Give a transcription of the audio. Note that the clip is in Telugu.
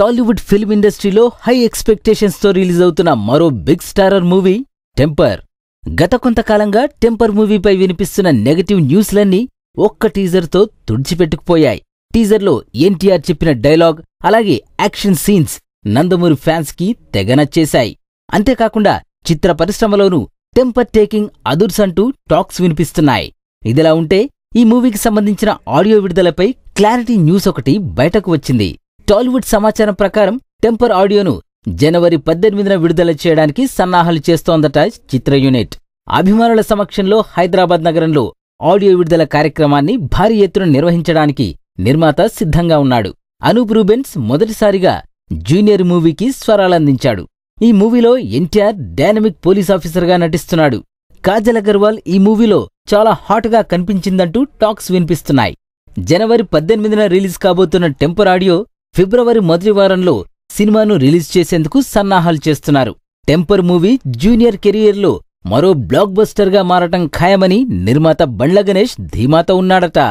టాలీవుడ్ ఫిల్మ్ ఇండస్ట్రీలో హై ఎక్స్పెక్టేషన్స్తో రిలీజ్ అవుతున్న మరో బిగ్ స్టారర్ మూవీ టెంపర్ గత కొంతకాలంగా టెంపర్ మూవీపై వినిపిస్తున్న నెగటివ్ న్యూస్లన్నీ ఒక్క టీజర్తో తుడిచిపెట్టుకుపోయాయి టీజర్లో ఎన్టీఆర్ చెప్పిన డైలాగ్ అలాగే యాక్షన్ సీన్స్ నందమూరి ఫ్యాన్స్కి తెగ నచ్చేశాయి అంతేకాకుండా చిత్ర పరిశ్రమలోనూ టెంపర్ టేకింగ్ అదుర్స్ అంటూ టాక్స్ వినిపిస్తున్నాయి ఇదిలా ఉంటే ఈ మూవీకి సంబంధించిన ఆడియో విడుదలపై క్లారిటీ న్యూస్ ఒకటి బయటకు వచ్చింది టాలీవుడ్ సమాచారం ప్రకారం టెంపర్ ఆడియోను జనవరి పద్దెనిమిదిన విడుదల చేయడానికి సన్నాహాలు చేస్తోందట చిత్ర యూనిట్ అభిమానుల సమక్షంలో హైదరాబాద్ నగరంలో ఆడియో విడుదల కార్యక్రమాన్ని భారీ ఎత్తున నిర్వహించడానికి నిర్మాత సిద్ధంగా ఉన్నాడు అనూప్ రూబెన్స్ మొదటిసారిగా జూనియర్ మూవీకి స్వరాలందించాడు ఈ మూవీలో ఎన్టీఆర్ డైనమిక్ పోలీస్ ఆఫీసర్గా నటిస్తున్నాడు కాజల్ అగర్వాల్ ఈ మూవీలో చాలా హాట్గా కనిపించిందంటూ టాక్స్ వినిపిస్తున్నాయి జనవరి పద్దెనిమిదిన రిలీజ్ కాబోతున్న టెంపర్ ఆడియో ఫిబ్రవరి మొదటి వారంలో సినిమాను రిలీజ్ చేసేందుకు సన్నాహాలు చేస్తున్నారు టెంపర్ మూవీ జూనియర్ కెరియర్లో మరో బ్లాక్ బస్టర్గా మారటం ఖాయమని నిర్మాత బండ్ల గణేష్ ధీమాతో ఉన్నాడట